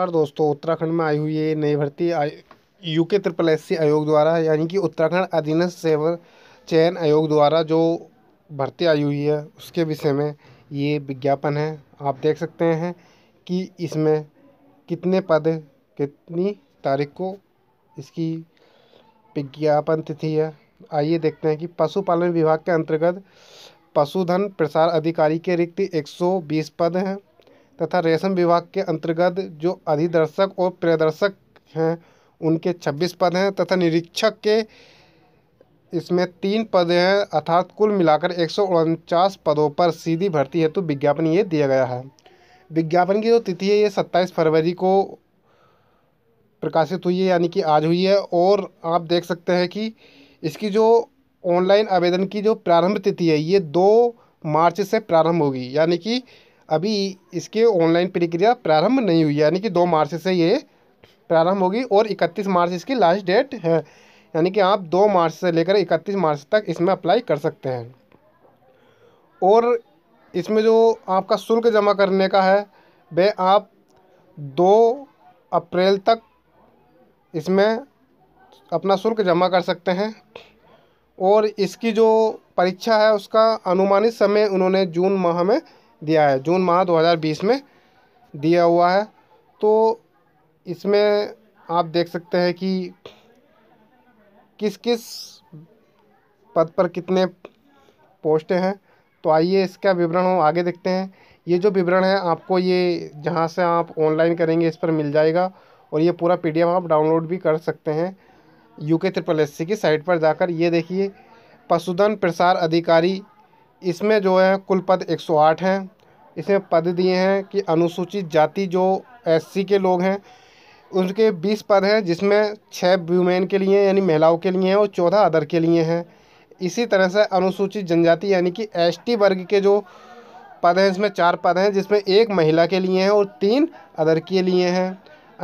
नमस्कार दोस्तों उत्तराखंड में आई हुई ये नई भर्ती यू के ट्रिपल एस सी आयोग द्वारा यानी कि उत्तराखंड अधीनस्थ सेवा चयन आयोग द्वारा जो भर्ती आई हुई है उसके विषय में ये विज्ञापन है आप देख सकते हैं कि इसमें कितने पद कितनी तारीख को इसकी विज्ञापन तिथि है आइए देखते हैं कि पशुपालन विभाग के अंतर्गत पशुधन प्रसार अधिकारी के रिक्त एक पद हैं तथा रेशम विभाग के अंतर्गत जो अधिदर्शक और प्रदर्शक हैं उनके छब्बीस पद हैं तथा निरीक्षक के इसमें तीन पद हैं अर्थात कुल मिलाकर एक पदों पर सीधी भर्ती हेतु विज्ञापन ये दिया गया है विज्ञापन की जो तिथि है ये सत्ताईस फरवरी को प्रकाशित हुई है यानी कि आज हुई है और आप देख सकते हैं कि इसकी जो ऑनलाइन आवेदन की जो प्रारंभ तिथि है ये दो मार्च से प्रारंभ होगी यानी कि अभी इसके ऑनलाइन प्रक्रिया प्रारंभ नहीं हुई यानी कि दो मार्च से ये प्रारंभ होगी और इकतीस मार्च इसकी लास्ट डेट है यानी कि आप दो मार्च से लेकर इकतीस मार्च तक इसमें अप्लाई कर सकते हैं और इसमें जो आपका शुल्क जमा करने का है वह आप दो अप्रैल तक इसमें अपना शुल्क जमा कर सकते हैं और इसकी जो परीक्षा है उसका अनुमानित समय उन्होंने जून माह में दिया है जून माह 2020 में दिया हुआ है तो इसमें आप देख सकते हैं कि किस किस पद पर कितने पोस्टें हैं तो आइए इसका विवरण हम आगे देखते हैं ये जो विवरण है आपको ये जहाँ से आप ऑनलाइन करेंगे इस पर मिल जाएगा और ये पूरा पीडीएफ आप डाउनलोड भी कर सकते हैं यू के ट्रिपल एस सी की साइट पर जाकर ये देखिए पशुधन प्रसार अधिकारी इसमें जो है कुल पद 108 हैं इसमें पद दिए हैं कि अनुसूचित जाति जो एससी के लोग हैं उनके 20 पद हैं जिसमें छः व्यूमेन के लिए यानी महिलाओं के लिए हैं और चौदह अदर के लिए हैं इसी तरह से अनुसूचित जनजाति यानी कि एसटी वर्ग के जो पद हैं इसमें चार पद हैं जिसमें एक महिला के लिए हैं और तीन अदर के लिए हैं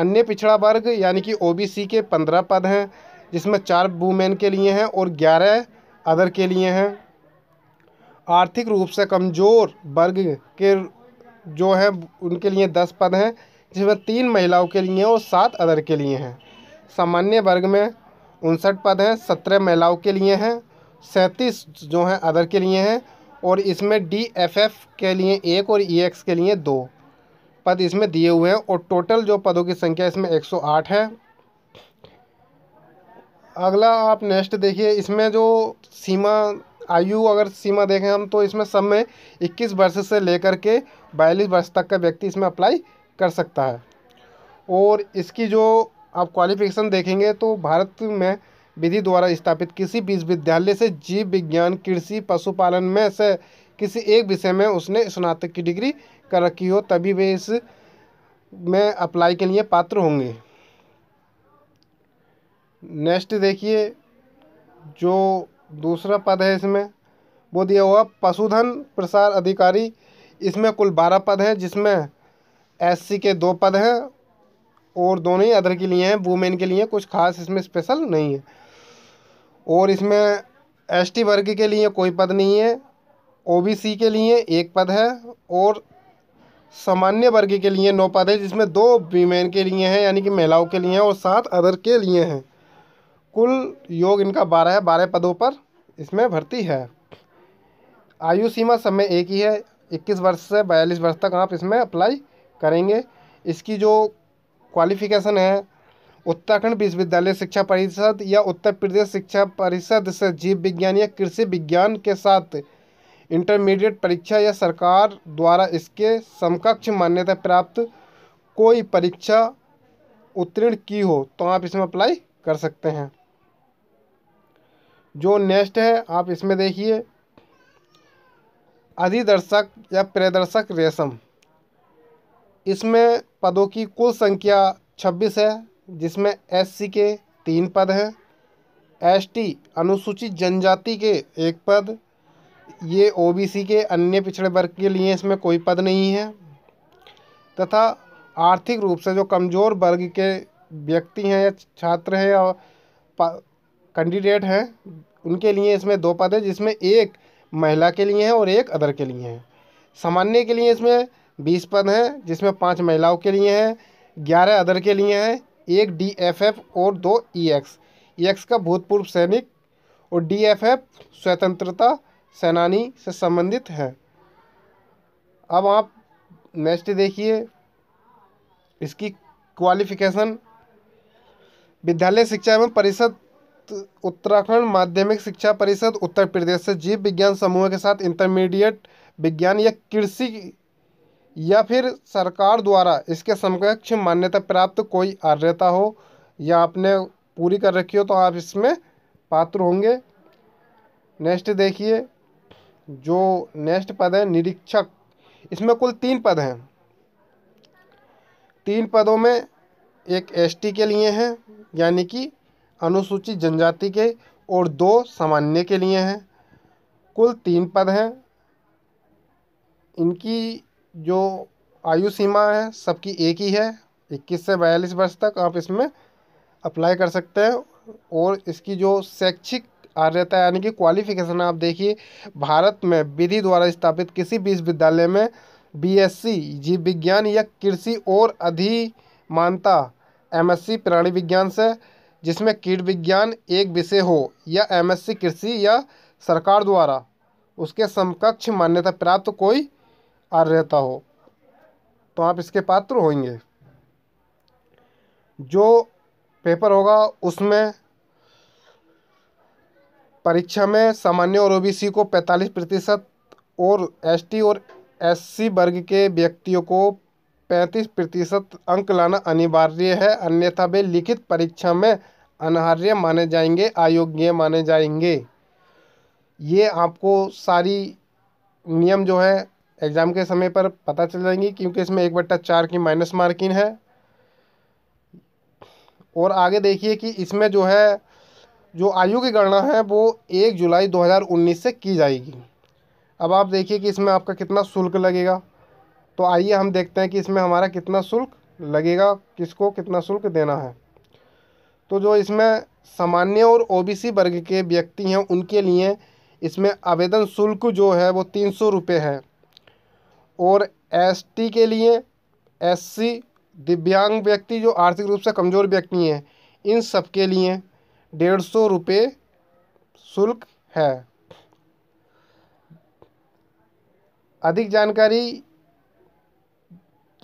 अन्य पिछड़ा वर्ग यानी कि ओ के पंद्रह पद हैं जिसमें चार वूमेन के लिए हैं और ग्यारह अदर के लिए हैं आर्थिक रूप से कमज़ोर वर्ग के जो हैं उनके लिए दस पद हैं जिसमें तीन महिलाओं के लिए और सात अदर के लिए हैं सामान्य वर्ग में उनसठ पद हैं सत्रह महिलाओं के लिए हैं सैंतीस जो हैं अदर के लिए हैं और इसमें डी एफ एफ के लिए एक और ई e एक्स के लिए दो पद इसमें दिए हुए हैं और टोटल जो पदों की संख्या इसमें एक सौ आठ है अगला आप नेक्स्ट देखिए इसमें जो सीमा आयु अगर सीमा देखें हम तो इसमें सब में इक्कीस वर्ष से लेकर के बयालीस वर्ष तक का व्यक्ति इसमें अप्लाई कर सकता है और इसकी जो आप क्वालिफिकेशन देखेंगे तो भारत में विधि द्वारा स्थापित किसी विश्वविद्यालय से जीव विज्ञान कृषि पशुपालन में से किसी एक विषय में उसने स्नातक की डिग्री कर रखी हो तभी वे इस में अप्लाई के लिए पात्र होंगे नेक्स्ट देखिए जो दूसरा पद है इसमें वो दिया हुआ पशुधन प्रसार अधिकारी इसमें कुल बारह पद हैं जिसमें एससी के दो पद हैं और दोनों ही अदर के लिए हैं वुमेन के लिए कुछ खास इसमें स्पेशल नहीं है और इसमें एसटी वर्ग के लिए कोई पद नहीं है ओबीसी के लिए एक पद है और सामान्य वर्ग के लिए नौ पद है जिसमें दो वीमेन के लिए हैं यानी कि महिलाओं के लिए हैं और सात अदर के लिए हैं कुल योग इनका बारह है बारह पदों पर इसमें भर्ती है आयु सीमा समय एक ही है इक्कीस वर्ष से बयालीस वर्ष तक आप इसमें अप्लाई करेंगे इसकी जो क्वालिफिकेशन है उत्तराखंड विश्वविद्यालय शिक्षा परिषद या उत्तर प्रदेश शिक्षा परिषद से जीव विज्ञान या कृषि विज्ञान के साथ इंटरमीडिएट परीक्षा या सरकार द्वारा इसके समकक्ष मान्यता प्राप्त कोई परीक्षा उत्तीर्ण की हो तो आप इसमें अप्लाई कर सकते हैं जो नेक्स्ट है आप इसमें देखिए अधिदर्शक या प्रदर्शक रेशम इसमें पदों की कुल संख्या छब्बीस है जिसमें एससी के तीन पद हैं एसटी अनुसूचित जनजाति के एक पद ये ओबीसी के अन्य पिछड़े वर्ग के लिए इसमें कोई पद नहीं है तथा आर्थिक रूप से जो कमज़ोर वर्ग के व्यक्ति हैं या छात्र हैं या कैंडिडेट हैं उनके लिए इसमें दो पद है जिसमें एक महिला के लिए है और एक अदर के लिए है सामान्य के लिए इसमें बीस पद हैं जिसमें पाँच महिलाओं के लिए हैं ग्यारह अदर के लिए हैं एक डी एफ एफ और दो ई एक्स ई एक्स का भूतपूर्व सैनिक और डी एफ एफ स्वतंत्रता सेनानी से संबंधित है अब आप नेक्स्ट देखिए इसकी क्वालिफिकेशन विद्यालय शिक्षा एवं परिषद उत्तराखंड माध्यमिक शिक्षा परिषद उत्तर प्रदेश से जीव विज्ञान समूह के साथ इंटरमीडिएट विज्ञान या कृषि या फिर सरकार द्वारा इसके समकक्ष मान्यता प्राप्त कोई आर्यता हो या आपने पूरी कर रखी हो तो आप इसमें पात्र होंगे नेक्स्ट देखिए जो नेक्स्ट पद है निरीक्षक इसमें कुल तीन पद हैं तीन पदों में एक एसटी के लिए हैं यानी कि अनुसूचित जनजाति के और दो सामान्य के लिए हैं कुल तीन पद हैं इनकी जो आयु सीमा है सबकी एक ही है 21 से बयालीस वर्ष तक आप इसमें अप्लाई कर सकते हैं और इसकी जो शैक्षिक आर्यता यानी कि क्वालिफिकेशन आप देखिए भारत में विधि द्वारा स्थापित किसी भी विश्वविद्यालय में बीएससी जीव विज्ञान या कृषि और अधिमानता एमएससी प्राणी विज्ञान से जिसमें कीट विज्ञान एक विषय हो या एमएससी कृषि या सरकार द्वारा उसके समकक्ष मान्यता प्राप्त कोई आर्यता हो तो आप इसके पात्र होंगे जो पेपर होगा उसमें परीक्षा में सामान्य और ओबीसी को 45 प्रतिशत और एसटी और एससी वर्ग के व्यक्तियों को पैंतीस प्रतिशत अंक लाना अनिवार्य है अन्यथा वे लिखित परीक्षा में अनहार्य माने जाएंगे अयोग्य माने जाएंगे ये आपको सारी नियम जो है एग्ज़ाम के समय पर पता चल जाएंगी क्योंकि इसमें एक बट्टा चार की माइनस मार्किंग है और आगे देखिए कि इसमें जो है जो आयु की गणना है वो एक जुलाई 2019 से की जाएगी अब आप देखिए कि इसमें आपका कितना शुल्क लगेगा तो आइए हम देखते हैं कि इसमें हमारा कितना शुल्क लगेगा किसको कितना शुल्क देना है तो जो इसमें सामान्य और ओबीसी वर्ग के व्यक्ति हैं उनके लिए इसमें आवेदन शुल्क जो है वो तीन सौ रुपये है और एसटी के लिए एससी दिव्यांग व्यक्ति जो आर्थिक रूप से कमज़ोर व्यक्ति हैं इन सब के लिए डेढ़ सौ रुपये शुल्क है अधिक जानकारी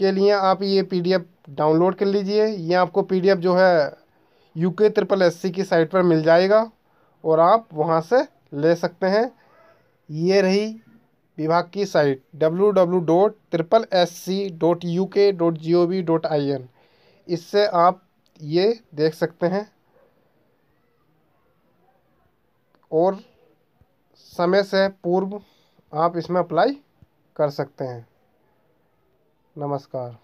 के लिए आप ये पीडीएफ डाउनलोड कर लीजिए ये आपको पीडीएफ जो है यू के ट्रिपल एस सी की साइट पर मिल जाएगा और आप वहाँ से ले सकते हैं ये रही विभाग की site W W dot triple S C dot U K dot G O V dot I N इससे आप ये देख सकते हैं और समय से पूर्व आप इसमें अप्लाई कर सकते हैं नमस्कार